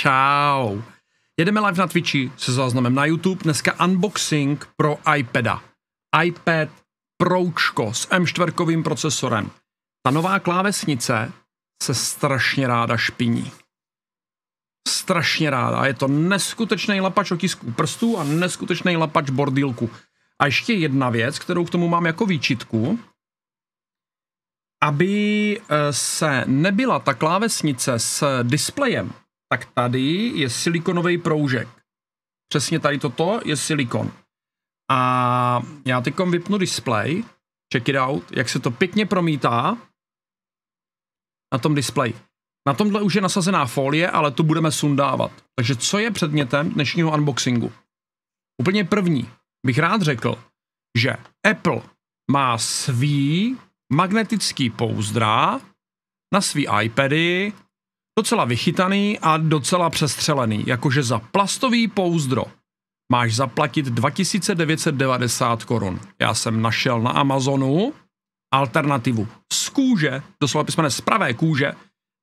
Čau. Jedeme live na Twitchi se záznamem na YouTube. Dneska unboxing pro iPada. iPad Pročko s M4 procesorem. Ta nová klávesnice se strašně ráda špiní. Strašně ráda. je to neskutečný lapač otisků prstů a neskutečný lapač bordílku. A ještě jedna věc, kterou k tomu mám jako výčitku, aby eh, se nebyla ta klávesnice s displejem tak tady je silikonový proužek. Přesně tady toto je silikon. A já teď vypnu display, check it out, jak se to pěkně promítá na tom displeji. Na tomhle už je nasazená folie, ale tu budeme sundávat. Takže co je předmětem dnešního unboxingu? Úplně první bych rád řekl, že Apple má svý magnetický pouzdra na svý iPady, Docela vychytaný a docela přestřelený, jakože za plastový pouzdro máš zaplatit 2990 korun. Já jsem našel na Amazonu alternativu z kůže, doslova písmene z pravé kůže,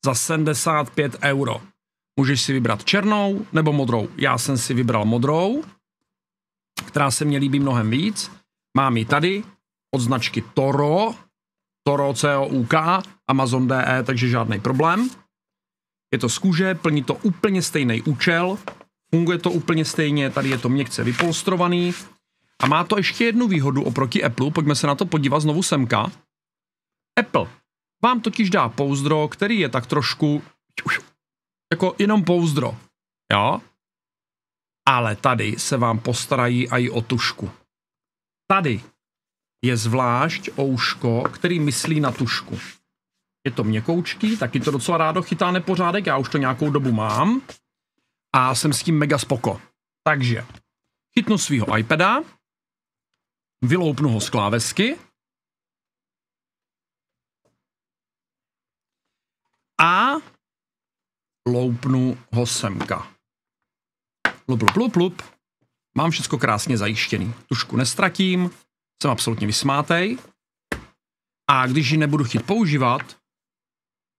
za 75 euro. Můžeš si vybrat černou nebo modrou. Já jsem si vybral modrou, která se mně líbí mnohem víc. Mám ji tady od značky Toro, Toro COUK, Amazon e, takže žádný problém. Je to z kůže, plní to úplně stejný účel, funguje to úplně stejně, tady je to měkce vypolstrovaný a má to ještě jednu výhodu oproti Apple, pojďme se na to podívat znovu semka. Apple vám totiž dá pouzdro, který je tak trošku jako jenom pouzdro, jo? Ale tady se vám postarají i o tušku. Tady je zvlášť ouško, který myslí na tušku. Je to měkoučký, taky to docela rádo chytá nepořádek, já už to nějakou dobu mám. A jsem s tím mega spoko. Takže chytnu svýho iPada, vyloupnu ho z klávesky, a loupnu ho semka. Lup, lup, lup, lup. Mám všechno krásně zajištěný. Tušku nestratím, jsem absolutně vysmátej. A když ji nebudu chtít používat,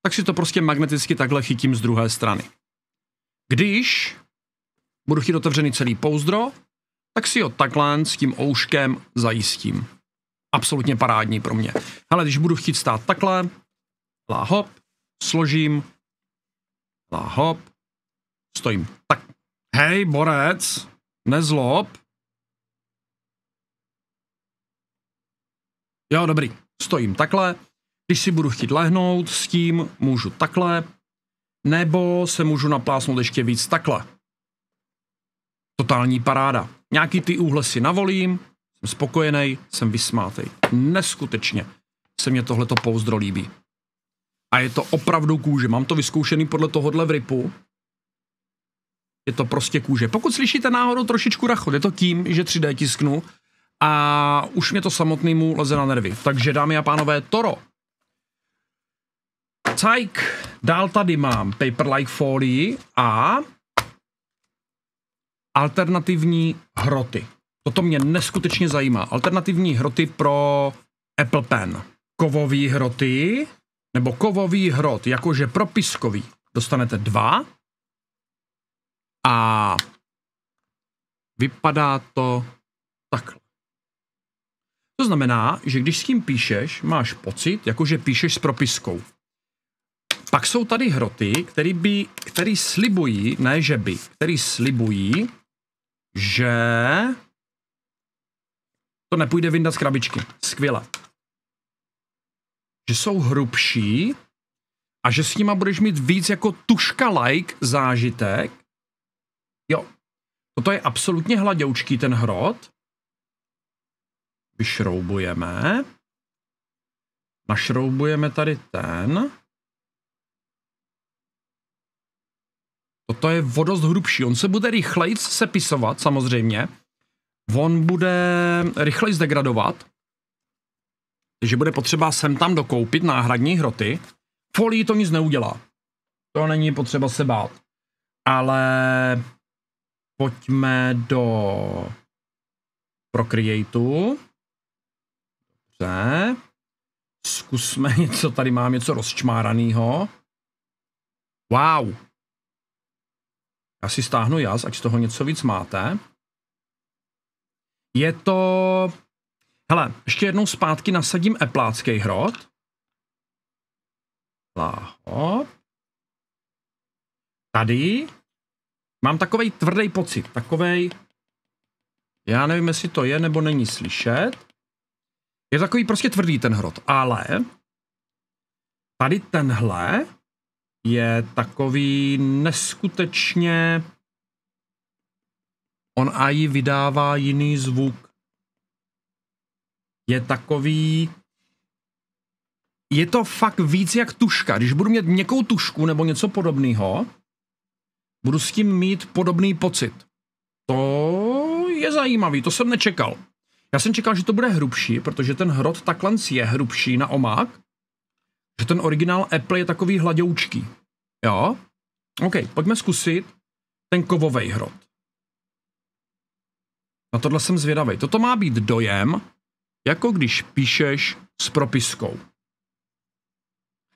tak si to prostě magneticky takhle chytím z druhé strany. Když budu chtít otevřený celý pouzdro, tak si ho takhle s tím ouškem zajistím. Absolutně parádní pro mě. Ale když budu chtít stát takhle, lá hop, složím, lá hop, stojím. Tak, hej, borec, nezlob. Jo, dobrý, stojím takhle, když si budu chtít lehnout s tím, můžu takhle, nebo se můžu naplásnout ještě víc takhle. Totální paráda. Nějaký ty úhle si navolím, jsem spokojený, jsem vysmátý. Neskutečně se mě tohleto pouzdro líbí. A je to opravdu kůže. Mám to vyzkoušený podle tohohle v ripu. Je to prostě kůže. Pokud slyšíte náhodou trošičku rachot, je to tím, že 3D tisknu a už mě to samotnému leze na nervy. Takže dámy a pánové, Toro Cajk. Dál tady mám Paperlike folii a alternativní hroty. Toto mě neskutečně zajímá. Alternativní hroty pro Apple Pen. Kovový hroty, nebo kovový hrot, jakože propiskový, dostanete dva. A vypadá to takhle. To znamená, že když s tím píšeš, máš pocit, jakože píšeš s propiskou. Pak jsou tady hroty, který, by, který slibují, ne že by, který slibují, že to nepůjde vyndat z krabičky. Skvěle. Že jsou hrubší a že s nima budeš mít víc jako tuška like zážitek. Jo. Toto je absolutně hladoučký ten hrot. Vyšroubujeme. Našroubujeme tady ten. Toto je vodost hrubší. On se bude rychleji sepisovat, samozřejmě. On bude rychleji zdegradovat. Takže bude potřeba sem tam dokoupit náhradní hroty. Folii to nic neudělá. To není potřeba se bát. Ale pojďme do Procreateu. Dobře. Zkusme něco, tady mám něco rozčmáraného. Wow, já si stáhnu jas, ať z toho něco víc máte. Je to... Hele, ještě jednou zpátky nasadím eplácký hrot. Hop. Tady. Mám takový tvrdý pocit, takovej... Já nevím, jestli to je nebo není slyšet. Je takový prostě tvrdý ten hrot, ale tady tenhle je takový neskutečně... On AI vydává jiný zvuk. Je takový... Je to fakt víc jak tuška. Když budu mít měkkou tušku nebo něco podobného, budu s tím mít podobný pocit. To je zajímavý, to jsem nečekal. Já jsem čekal, že to bude hrubší, protože ten hrot takhle je hrubší na omák, že ten originál Apple je takový hladoučký. Jo? OK, pojďme zkusit ten kovový hrot. Na tohle jsem zvědavý. Toto má být dojem, jako když píšeš s propiskou.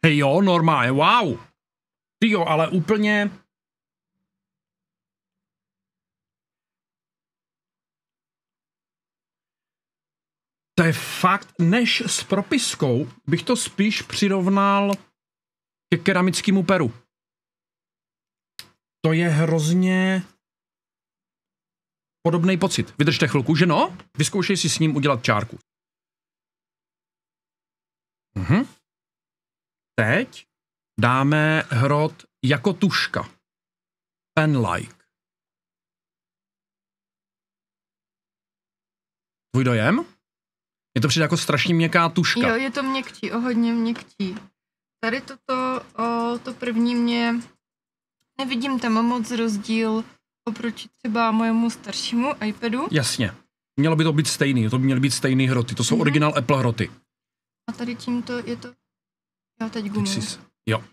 Hej jo, normálně, wow! Ty jo, ale úplně to je fakt, než s propiskou bych to spíš přirovnal ke keramickému peru. To je hrozně podobný pocit. Vydržte chvilku, že no? Vyzkoušej si s ním udělat čárku. Mhm. Teď dáme hrot jako tuška. Pen-like. Tvůj dojem? Je to přijde jako strašně měkká tuška. Jo, je to měkký, o hodně měkký. Tady toto, o, to první mě, nevidím tam moc rozdíl oproti třeba mojemu staršímu iPadu. Jasně. Mělo by to být stejný, to by měly být stejný hroty. To jsou mm-hmm. originál Apple hroty. A tady tímto je to... Jo, teď gumu. Teď Jo.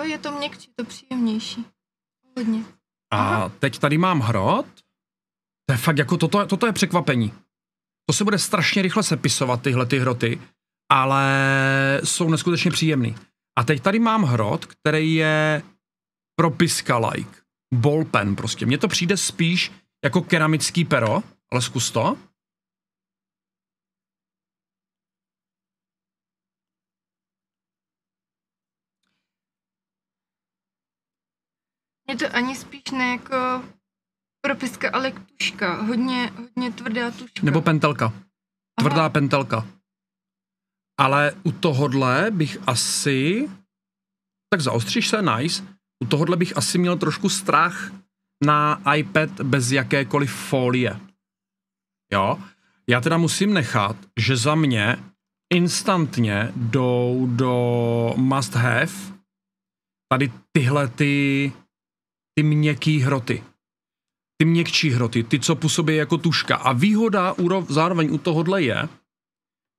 Jo, je to měkčí, to příjemnější. Hodně. A Aha. teď tady mám hrot. To je fakt jako, toto, toto je překvapení. To se bude strašně rychle sepisovat, tyhle ty hroty, ale jsou neskutečně příjemný. A teď tady mám hrot, který je propiska like. Ballpen prostě. Mně to přijde spíš jako keramický pero, ale zkus to. Mně to ani spíš ne jako propiska, ale tuška. Hodně, hodně tvrdá tuška. Nebo pentelka. Tvrdá Aha. pentelka. Ale u tohohle bych asi... Tak zaostříš se, nice. U tohohle bych asi měl trošku strach na iPad bez jakékoliv folie. Jo? Já teda musím nechat, že za mě instantně jdou do must have tady tyhle ty, ty měkký hroty ty měkčí hroty, ty, co působí jako tuška. A výhoda úrov, zároveň u tohohle je,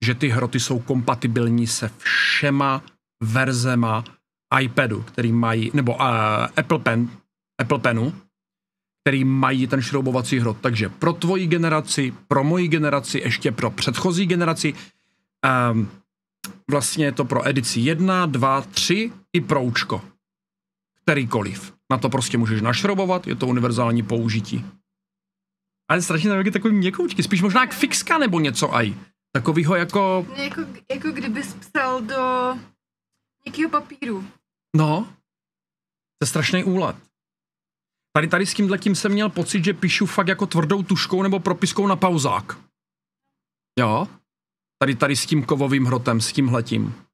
že ty hroty jsou kompatibilní se všema verzema iPadu, který mají, nebo uh, Apple, Pen, Apple Penu, který mají ten šroubovací hrot. Takže pro tvoji generaci, pro moji generaci, ještě pro předchozí generaci, um, vlastně je to pro edici 1, 2, 3 i proučko. Kterýkoliv. Na to prostě můžeš našrobovat, je to univerzální použití. Ale strašně tam takový měkoučky, spíš možná jak fixka nebo něco aj. Takovýho jako... Jako, jako kdybys psal do nějakého papíru. No, to je strašný úlad. Tady, tady s tímhle tím jsem měl pocit, že píšu fakt jako tvrdou tuškou nebo propiskou na pauzák. Jo? Tady, tady s tím kovovým hrotem, s tímhletím.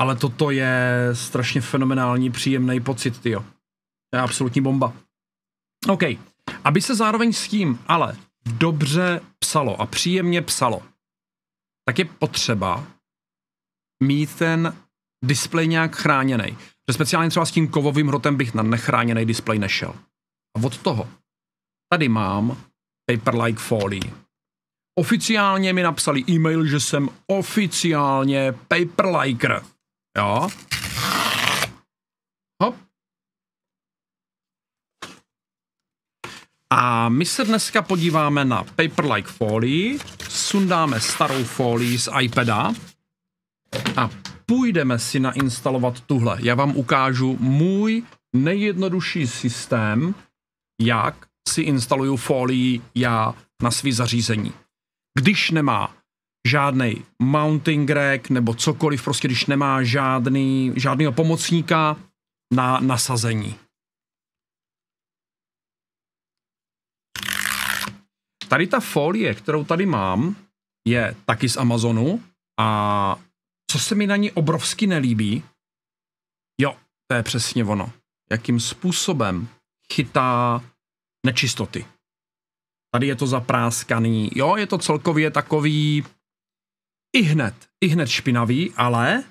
Ale toto je strašně fenomenální, příjemný pocit, jo. To je absolutní bomba. OK. Aby se zároveň s tím ale dobře psalo a příjemně psalo, tak je potřeba mít ten displej nějak chráněný. Že speciálně třeba s tím kovovým hrotem bych na nechráněný displej nešel. A od toho tady mám Paperlike folii. Oficiálně mi napsali e-mail, že jsem oficiálně Paperliker. Ja. Hop. A my se dneska podíváme na Paperlike folii, sundáme starou folii z iPada a půjdeme si nainstalovat tuhle. Já vám ukážu můj nejjednodušší systém, jak si instaluju folii já na svý zařízení. Když nemá žádný mounting rack nebo cokoliv, prostě když nemá žádný, žádného pomocníka na nasazení. Tady ta folie, kterou tady mám, je taky z Amazonu a co se mi na ní obrovsky nelíbí, jo, to je přesně ono. Jakým způsobem chytá nečistoty. Tady je to zapráskaný, jo, je to celkově takový i hned, i hned špinavý, ale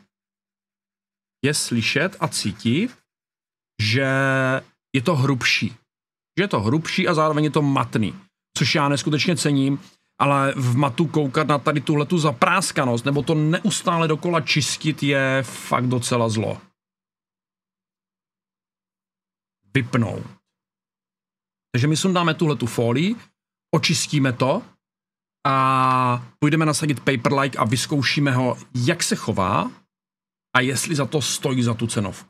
je slyšet a cítit, že je to hrubší. Že je to hrubší a zároveň je to matný, což já neskutečně cením, ale v matu koukat na tady tuhletu zapráskanost, nebo to neustále dokola čistit je fakt docela zlo. Vypnou. Takže my sundáme tuhletu folii, očistíme to, a půjdeme nasadit Paperlike a vyzkoušíme ho, jak se chová a jestli za to stojí za tu cenovku.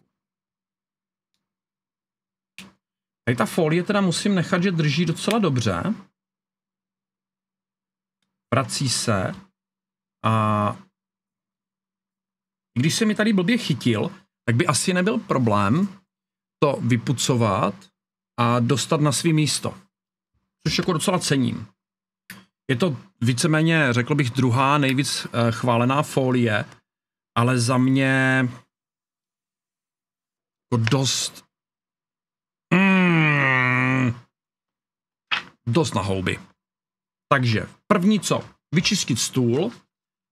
Tady ta folie teda musím nechat, že drží docela dobře. prací se a když se mi tady blbě chytil, tak by asi nebyl problém to vypucovat a dostat na svý místo. Což jako docela cením. Je to víceméně, řekl bych, druhá nejvíc eh, chválená folie, ale za mě to jako dost mm, dost na houby. Takže první co? Vyčistit stůl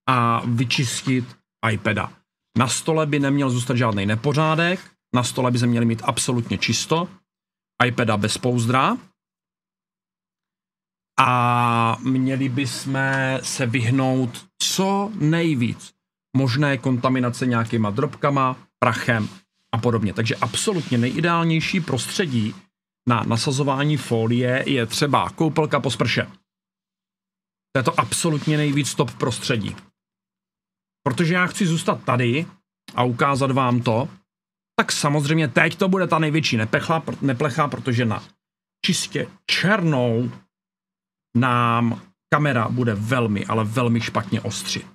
a vyčistit iPada. Na stole by neměl zůstat žádný nepořádek, na stole by se měli mít absolutně čisto, iPada bez pouzdra, a měli bychom se vyhnout co nejvíc možné kontaminace nějakýma drobkama, prachem a podobně. Takže absolutně nejideálnější prostředí na nasazování folie je třeba koupelka po sprše. To je to absolutně nejvíc top prostředí. Protože já chci zůstat tady a ukázat vám to, tak samozřejmě teď to bude ta největší nepechla, neplecha, protože na čistě černou nám kamera bude velmi, ale velmi špatně ostřit.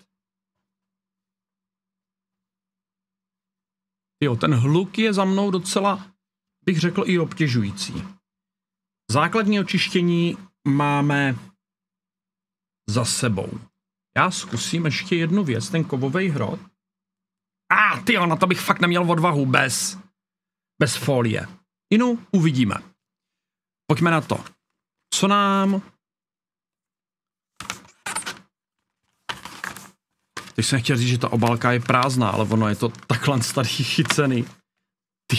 Jo, ten hluk je za mnou docela, bych řekl, i obtěžující. Základní očištění máme za sebou. Já zkusím ještě jednu věc, ten kovový hrot. A ah, ty na to bych fakt neměl odvahu bez, bez folie. Inu, uvidíme. Pojďme na to. Co nám Teď jsem chtěl říct, že ta obálka je prázdná, ale ono je to takhle starý chycený. Ty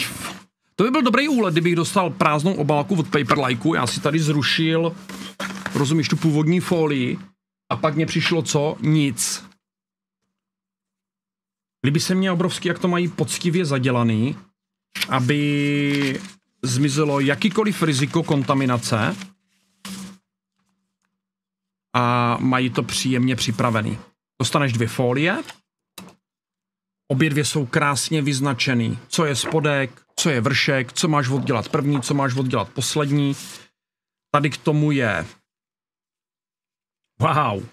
to by byl dobrý úlet, kdybych dostal prázdnou obálku od Paperlikeu, já si tady zrušil, rozumíš, tu původní folii a pak mě přišlo co? Nic. Líbí se mě obrovský, jak to mají poctivě zadělaný, aby zmizelo jakýkoliv riziko kontaminace a mají to příjemně připravený. Dostaneš dvě folie. Obě dvě jsou krásně vyznačený. Co je spodek, co je vršek, co máš oddělat první, co máš oddělat poslední. Tady k tomu je... Wow.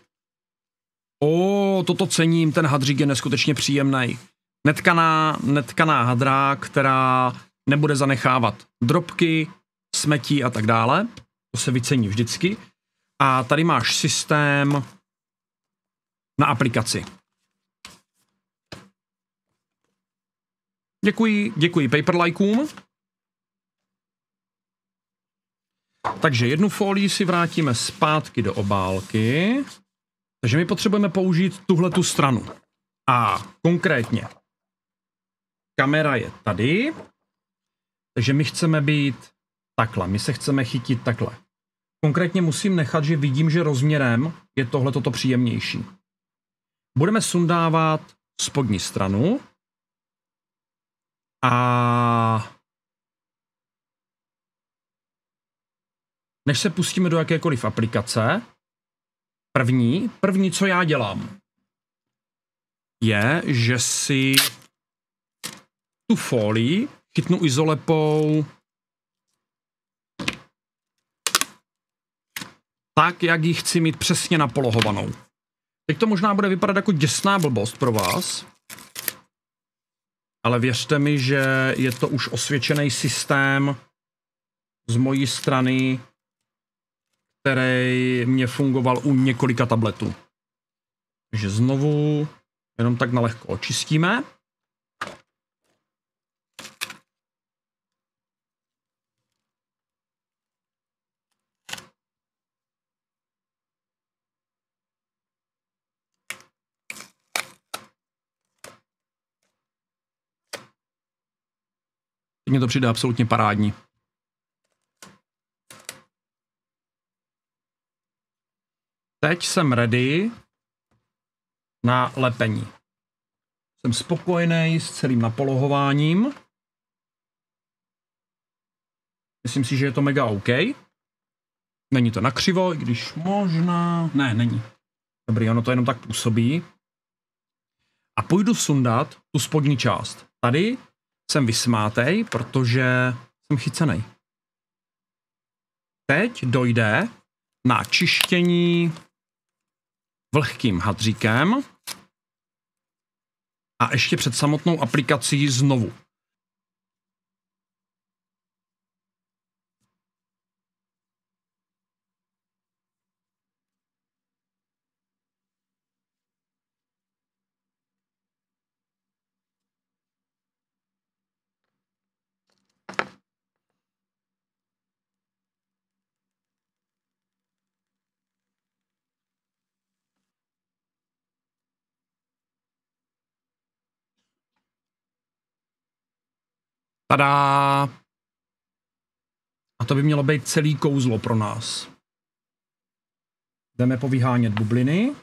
O, toto cením, ten hadřík je neskutečně příjemný. Netkaná, netkaná hadra, která nebude zanechávat drobky, smetí a tak dále. To se vycení vždycky. A tady máš systém na aplikaci. Děkuji, děkuji paperlikeům. Takže jednu folii si vrátíme zpátky do obálky. Takže my potřebujeme použít tuhle tu stranu. A konkrétně kamera je tady. Takže my chceme být takhle, my se chceme chytit takhle. Konkrétně musím nechat, že vidím, že rozměrem je tohle toto příjemnější budeme sundávat spodní stranu a než se pustíme do jakékoliv aplikace, první, první, co já dělám, je, že si tu folii chytnu izolepou tak, jak ji chci mít přesně napolohovanou. Teď to možná bude vypadat jako děsná blbost pro vás, ale věřte mi, že je to už osvědčený systém z mojí strany, který mě fungoval u několika tabletů. Takže znovu jenom tak na lehko očistíme. mně to přijde absolutně parádní. Teď jsem ready na lepení. Jsem spokojený s celým napolohováním. Myslím si, že je to mega OK. Není to nakřivo, i když možná... Ne, není. Dobrý, ono to jenom tak působí. A půjdu sundat tu spodní část. Tady jsem vysmátej, protože jsem chycený. Teď dojde na čištění vlhkým hadříkem a ještě před samotnou aplikací znovu. Tada! A to by mělo být celý kouzlo pro nás. Jdeme povyhánět bubliny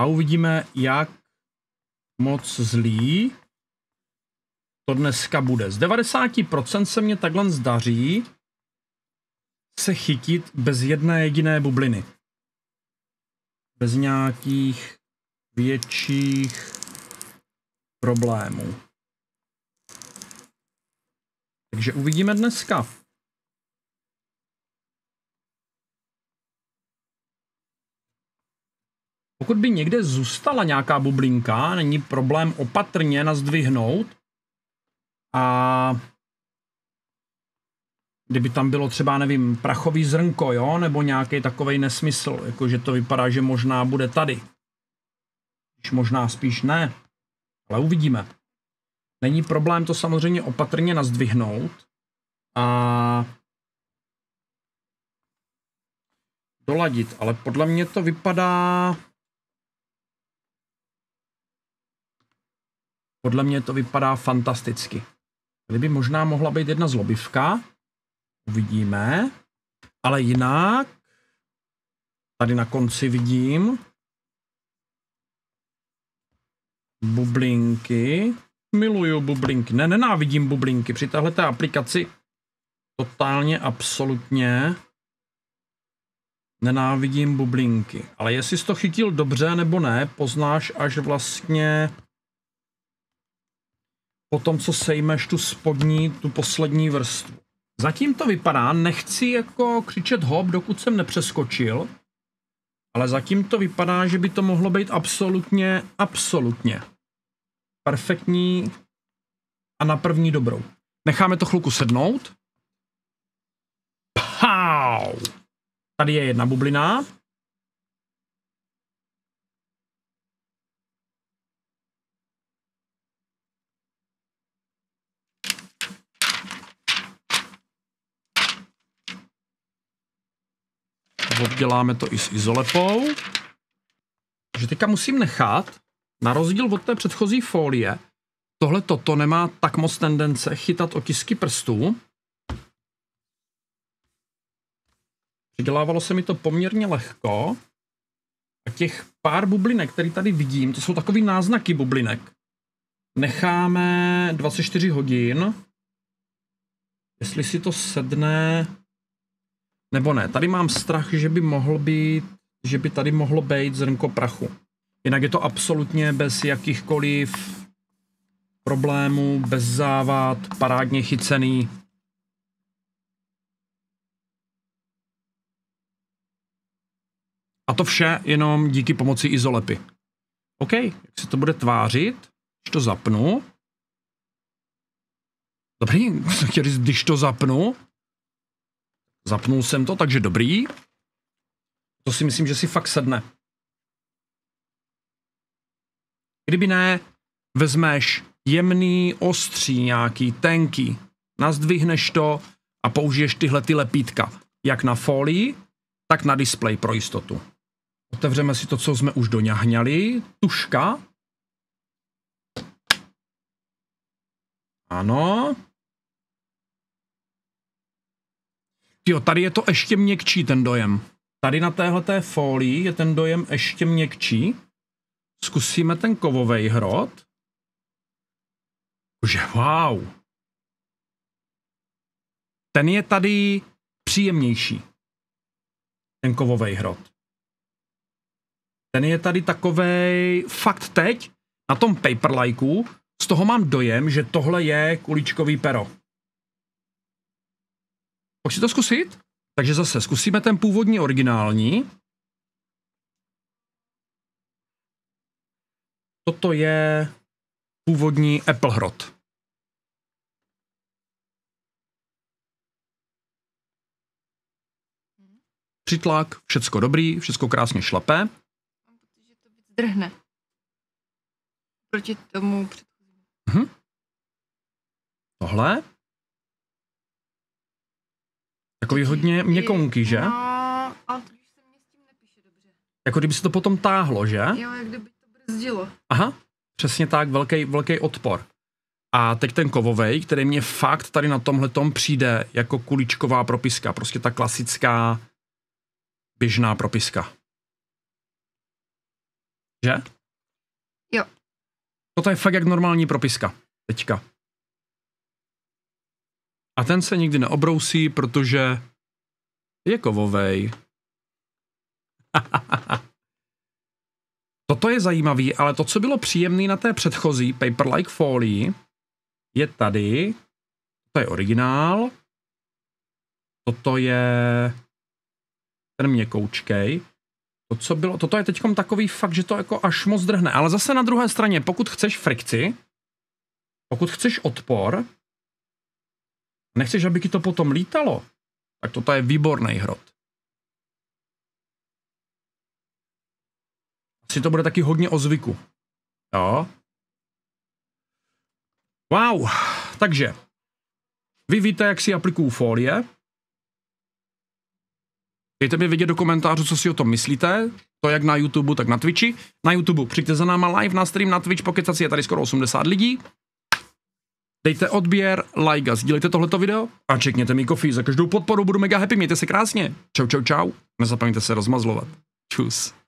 a uvidíme, jak moc zlý to dneska bude. Z 90% se mě takhle zdaří se chytit bez jedné jediné bubliny. Bez nějakých větších problémů. Takže uvidíme dneska. Pokud by někde zůstala nějaká bublinka, není problém opatrně nazdvihnout. A kdyby tam bylo třeba, nevím, prachový zrnko, jo, nebo nějaký takový nesmysl, jakože to vypadá, že možná bude tady. možná spíš ne, ale uvidíme. Není problém to samozřejmě opatrně nazdvihnout. A doladit, ale podle mě to vypadá... Podle mě to vypadá fantasticky. Kdyby možná mohla být jedna zlobivka. Uvidíme. Ale jinak... Tady na konci vidím... Bublinky. Miluju bublinky. Ne, nenávidím bublinky. Při tahle aplikaci totálně, absolutně nenávidím bublinky. Ale jestli jsi to chytil dobře nebo ne, poznáš až vlastně po tom, co sejmeš tu spodní, tu poslední vrstvu. Zatím to vypadá, nechci jako křičet hop, dokud jsem nepřeskočil, ale zatím to vypadá, že by to mohlo být absolutně, absolutně perfektní a na první dobrou. Necháme to chluku sednout. Pau! Tady je jedna bublina. Odděláme to i s izolepou. Takže teďka musím nechat, na rozdíl od té předchozí folie, tohle toto nemá tak moc tendence chytat otisky prstů. Přidělávalo se mi to poměrně lehko. A těch pár bublinek, které tady vidím, to jsou takový náznaky bublinek. Necháme 24 hodin. Jestli si to sedne, nebo ne. Tady mám strach, že by mohl být, že by tady mohlo být zrnko prachu. Jinak je to absolutně bez jakýchkoliv problémů, bez závad, parádně chycený. A to vše jenom díky pomoci izolepy. OK, jak se to bude tvářit, když to zapnu. Dobrý, když to zapnu. Zapnul jsem to, takže dobrý. To si myslím, že si fakt sedne. Kdyby ne, vezmeš jemný, ostří nějaký, tenký, nazdvihneš to a použiješ tyhle ty lepítka, jak na folii, tak na displej pro jistotu. Otevřeme si to, co jsme už doňahňali, tuška. Ano. Jo, tady je to ještě měkčí ten dojem. Tady na téhleté folii je ten dojem ještě měkčí. Zkusíme ten kovový hrot. Že wow. Ten je tady příjemnější. Ten kovový hrot. Ten je tady takovej fakt teď na tom paperlajku. Z toho mám dojem, že tohle je kuličkový pero. Pojď si to zkusit. Takže zase zkusíme ten původní originální. Toto je původní Apple hrot. Přitlak, všecko dobrý, všecko krásně šlapé. že to víc drhne. Proti tomu předchozímu. Mhm. Tohle. Takový hodně měkounký, že? No, ale to už se mě s tím nepíše dobře. Jako kdyby se to potom táhlo, že? Jo, jak kdyby zdilo. Aha, přesně tak, velký, velký odpor. A teď ten kovovej, který mě fakt tady na tomhle tom přijde jako kuličková propiska, prostě ta klasická běžná propiska. Že? Jo. To je fakt jak normální propiska teďka. A ten se nikdy neobrousí, protože je kovovej. Toto je zajímavý, ale to, co bylo příjemné na té předchozí Paper-like folii, je tady. To je originál. Toto je ten měkoučkej. To, co bylo, toto je teď takový fakt, že to jako až moc drhne. Ale zase na druhé straně, pokud chceš frikci, pokud chceš odpor, nechceš, aby ti to potom lítalo, tak toto je výborný hrot. si to bude taky hodně o zvyku. Jo. Wow, takže vy víte, jak si aplikuju folie. Dejte mi vědět do komentářů, co si o tom myslíte. To jak na YouTube, tak na Twitchi. Na YouTube přijďte za náma live na stream, na Twitch, pokud je tady skoro 80 lidí. Dejte odběr, like a sdílejte tohleto video a čekněte mi kofi. Za každou podporu budu mega happy, mějte se krásně. Čau, čau, čau. Nezapomeňte se rozmazlovat. Čus.